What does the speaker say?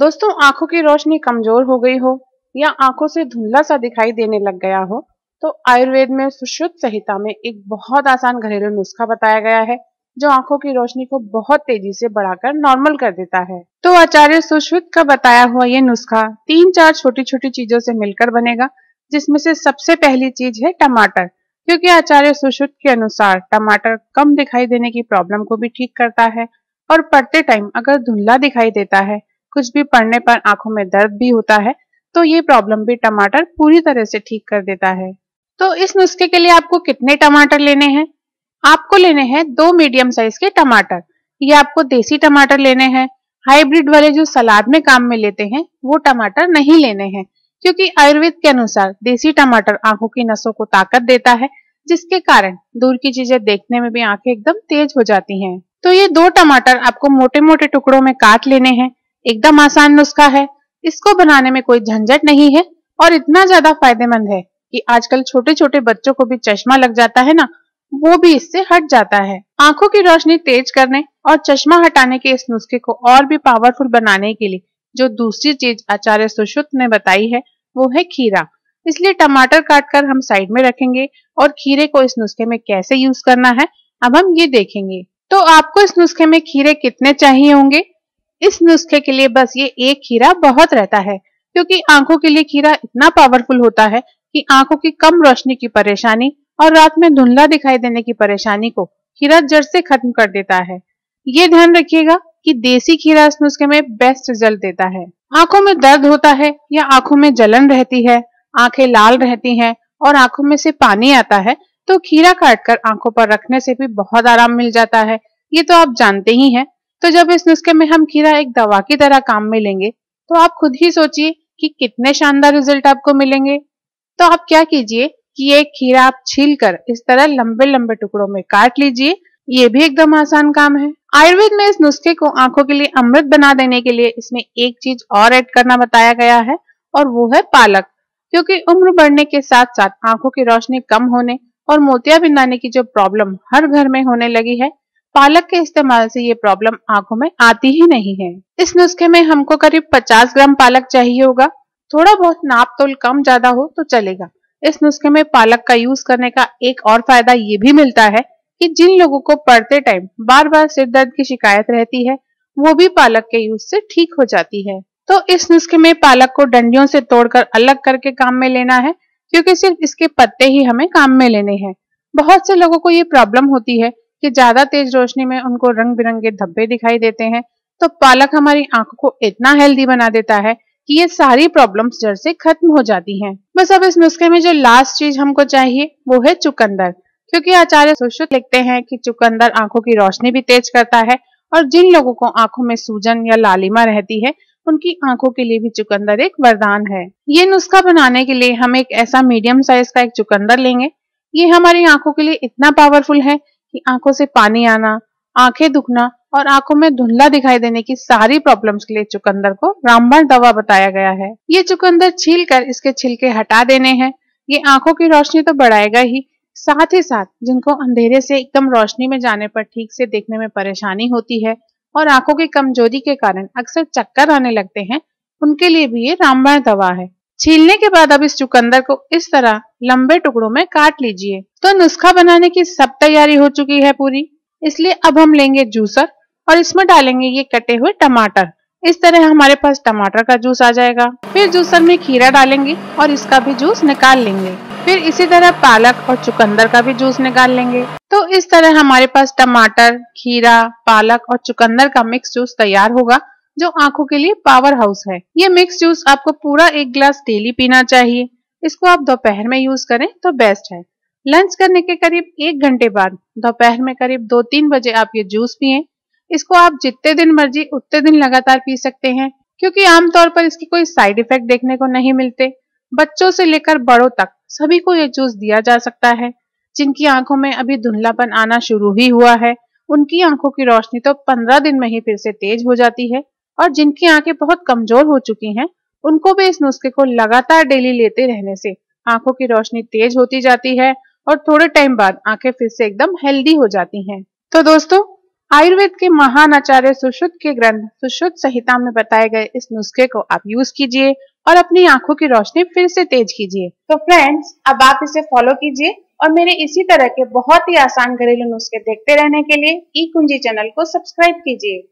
दोस्तों आंखों की रोशनी कमजोर हो गई हो या आंखों से धुंधला सा दिखाई देने लग गया हो तो आयुर्वेद में सुश्रुत संहिता में एक बहुत आसान घरेलू नुस्खा बताया गया है जो आंखों की रोशनी को बहुत तेजी से बढ़ाकर नॉर्मल कर देता है तो आचार्य सुश्रुत का बताया हुआ ये नुस्खा तीन चार छोटी छोटी चीजों से मिलकर बनेगा जिसमें से सबसे पहली चीज है टमाटर क्योंकि आचार्य सुश्रुत के अनुसार टमाटर कम दिखाई देने की प्रॉब्लम को भी ठीक करता है और पढ़ते टाइम अगर धुंधला दिखाई देता है कुछ भी पड़ने पर आंखों में दर्द भी होता है तो ये प्रॉब्लम भी टमाटर पूरी तरह से ठीक कर देता है तो इस नुस्खे के लिए आपको कितने टमाटर लेने हैं आपको लेने हैं दो मीडियम साइज के टमाटर ये आपको देसी टमाटर लेने हैं हाइब्रिड वाले जो सलाद में काम में लेते हैं वो टमाटर नहीं लेने हैं क्योंकि आयुर्वेद के अनुसार देसी टमाटर आंखों की नसों को ताकत देता है जिसके कारण दूर की चीजें देखने में भी आंखें एकदम तेज हो जाती हैं। तो ये दो टमाटर आपको मोटे मोटे टुकड़ों में काट लेने हैं एकदम आसान नुस्खा है इसको बनाने में कोई झंझट नहीं है और इतना ज्यादा फायदेमंद है कि आजकल छोटे छोटे बच्चों को भी चश्मा लग जाता है ना वो भी इससे हट जाता है आंखों की रोशनी तेज करने और चश्मा हटाने के इस नुस्खे को और भी पावरफुल बनाने के लिए जो दूसरी चीज आचार्य सुश्रुत ने बताई है वो है खीरा इसलिए टमाटर काटकर हम साइड में रखेंगे और खीरे को इस नुस्खे में कैसे यूज करना है अब हम ये देखेंगे तो आपको इस नुस्खे में खीरे कितने चाहिए होंगे इस नुस्खे के लिए बस ये एक खीरा बहुत रहता है क्योंकि आंखों के लिए खीरा इतना पावरफुल होता है कि आंखों की कम रोशनी की परेशानी और रात में धुंधला दिखाई देने की परेशानी को खीरा जड़ से खत्म कर देता है ये ध्यान रखिएगा कि देसी खीरा इस नुस्खे में बेस्ट रिजल्ट देता है आंखों में दर्द होता है या आंखों में जलन रहती है आंखें लाल रहती हैं और आंखों में से पानी आता है तो खीरा काटकर आंखों पर रखने से भी बहुत आराम मिल जाता है ये तो आप जानते ही हैं तो जब इस नुस्खे में हम खीरा एक दवा की तरह काम में लेंगे तो आप खुद ही सोचिए कि कितने शानदार रिजल्ट आपको मिलेंगे तो आप क्या कीजिए कि ये खीरा आप छील कर इस तरह लंबे लंबे टुकड़ों में काट लीजिए ये भी एकदम आसान काम है आयुर्वेद में इस नुस्खे को आंखों के लिए अमृत बना देने के लिए इसमें एक चीज और ऐड करना बताया गया है और वो है पालक क्योंकि उम्र बढ़ने के साथ साथ आंखों की रोशनी कम होने और मोतिया बिंदाने की जो प्रॉब्लम हर घर में होने लगी है पालक के इस्तेमाल से ये प्रॉब्लम आंखों में आती ही नहीं है इस नुस्खे में हमको करीब 50 ग्राम पालक चाहिए होगा थोड़ा बहुत नाप तोल कम ज्यादा हो तो चलेगा इस नुस्खे में पालक का यूज करने का एक और फायदा ये भी मिलता है कि जिन लोगों को पढ़ते टाइम बार बार सिर दर्द की शिकायत रहती है वो भी पालक के यूज से ठीक हो जाती है तो इस नुस्खे में पालक को डंडियों से तोड़कर अलग करके काम में लेना है क्योंकि सिर्फ इसके पत्ते ही हमें काम में लेने हैं बहुत से लोगों को ये प्रॉब्लम होती है कि ज्यादा तेज रोशनी में उनको रंग बिरंगे धब्बे दिखाई देते हैं तो पालक हमारी आंखों को इतना हेल्दी बना देता है कि ये सारी प्रॉब्लम्स जड़ से खत्म हो जाती हैं। बस अब इस नुस्खे में जो लास्ट चीज हमको चाहिए वो है चुकंदर क्योंकि आचार्य सुश्रुत लिखते हैं कि चुकंदर आंखों की रोशनी भी तेज करता है और जिन लोगों को आंखों में सूजन या लालिमा रहती है उनकी आंखों के लिए भी चुकंदर एक वरदान है ये नुस्खा बनाने के लिए हम एक ऐसा मीडियम साइज का एक चुकंदर लेंगे ये हमारी आंखों के लिए इतना पावरफुल है कि आंखों से पानी आना आंखें दुखना और आंखों में धुंधला दिखाई देने की सारी प्रॉब्लम्स के लिए चुकंदर को रामबाण दवा बताया गया है ये चुकंदर छील कर इसके छिलके हटा देने हैं ये आंखों की रोशनी तो बढ़ाएगा ही साथ ही साथ जिनको अंधेरे से एकदम रोशनी में जाने पर ठीक से देखने में परेशानी होती है और आंखों की कमजोरी के कारण अक्सर चक्कर आने लगते हैं उनके लिए भी ये रामबाण दवा है छीलने के बाद अब इस चुकंदर को इस तरह लंबे टुकड़ों में काट लीजिए तो नुस्खा बनाने की सब तैयारी हो चुकी है पूरी इसलिए अब हम लेंगे जूसर और इसमें डालेंगे ये कटे हुए टमाटर इस तरह हमारे पास टमाटर का जूस आ जाएगा फिर जूसर में खीरा डालेंगे और इसका भी जूस निकाल लेंगे फिर इसी तरह पालक और चुकंदर का भी जूस निकाल लेंगे तो इस तरह हमारे पास टमाटर खीरा पालक और चुकंदर का मिक्स जूस तैयार होगा जो आंखों के लिए पावर हाउस है ये मिक्स जूस आपको पूरा एक ग्लास डेली पीना चाहिए इसको आप दोपहर में यूज करें तो बेस्ट है लंच करने के करीब एक घंटे बाद दोपहर में करीब दो तीन बजे आप ये जूस पिए इसको आप जितने दिन मर्जी उतने दिन लगातार पी सकते हैं क्योंकि आमतौर पर इसकी कोई साइड इफेक्ट देखने को नहीं मिलते बच्चों से लेकर बड़ों तक सभी को ये जूस दिया जा सकता है जिनकी आंखों में अभी धुंधलापन आना शुरू ही हुआ है उनकी आंखों की रोशनी तो पंद्रह दिन में ही फिर से तेज हो जाती है और जिनकी आंखें बहुत कमजोर हो चुकी हैं उनको भी इस नुस्खे को लगातार डेली लेते रहने से आंखों की रोशनी तेज होती जाती है और थोड़े टाइम बाद आंखें फिर से एकदम हेल्दी हो जाती हैं तो दोस्तों आयुर्वेद के महान आचार्य सुश्रुत के ग्रंथ सुश्रुत संहिता में बताए गए इस नुस्खे को आप यूज कीजिए और अपनी आंखों की रोशनी फिर से तेज कीजिए तो फ्रेंड्स अब आप इसे फॉलो कीजिए और मेरे इसी तरह के बहुत ही आसान घरेलू नुस्खे देखते रहने के लिए ई कुंजी चैनल को सब्सक्राइब कीजिए